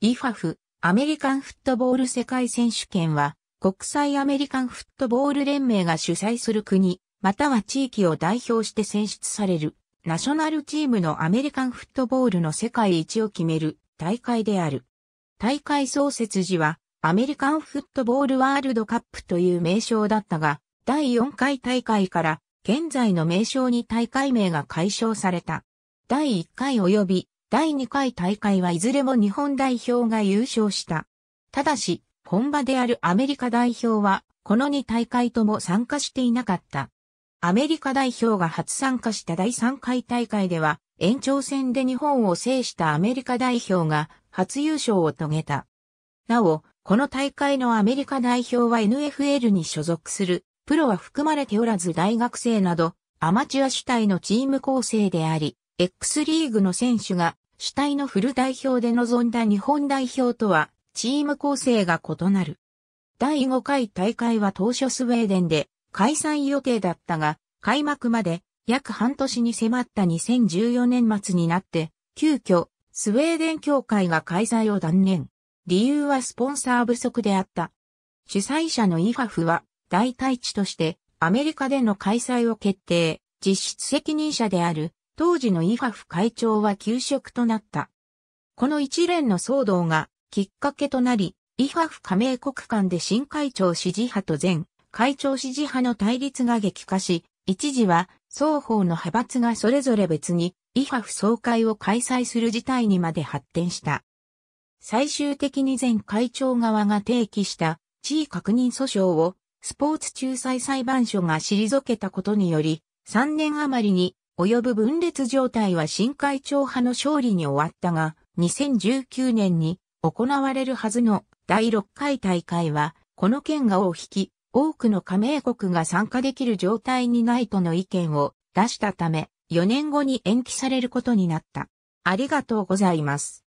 イファフ、アメリカンフットボール世界選手権は、国際アメリカンフットボール連盟が主催する国、または地域を代表して選出される、ナショナルチームのアメリカンフットボールの世界一を決める大会である。大会創設時は、アメリカンフットボールワールドカップという名称だったが、第4回大会から現在の名称に大会名が解消された。第1回及び第2回大会はいずれも日本代表が優勝した。ただし、本場であるアメリカ代表は、この2大会とも参加していなかった。アメリカ代表が初参加した第3回大会では、延長戦で日本を制したアメリカ代表が初優勝を遂げた。なお、この大会のアメリカ代表は NFL に所属する、プロは含まれておらず大学生など、アマチュア主体のチーム構成であり、X リーグの選手が主体のフル代表で臨んだ日本代表とはチーム構成が異なる。第5回大会は当初スウェーデンで開催予定だったが、開幕まで約半年に迫った2014年末になって、急遽スウェーデン協会が開催を断念。理由はスポンサー不足であった。主催者のイファフは代替地としてアメリカでの開催を決定、実質責任者である当時のイファフ会長は休職となった。この一連の騒動がきっかけとなり、イファフ加盟国間で新会長支持派と前会長支持派の対立が激化し、一時は双方の派閥がそれぞれ別にイファフ総会を開催する事態にまで発展した。最終的に前会長側が提起した地位確認訴訟をスポーツ仲裁裁判所が退けたことにより、3年余りに及ぶ分裂状態は新会長派の勝利に終わったが、2019年に行われるはずの第6回大会は、この件が尾を引き、多くの加盟国が参加できる状態にないとの意見を出したため、4年後に延期されることになった。ありがとうございます。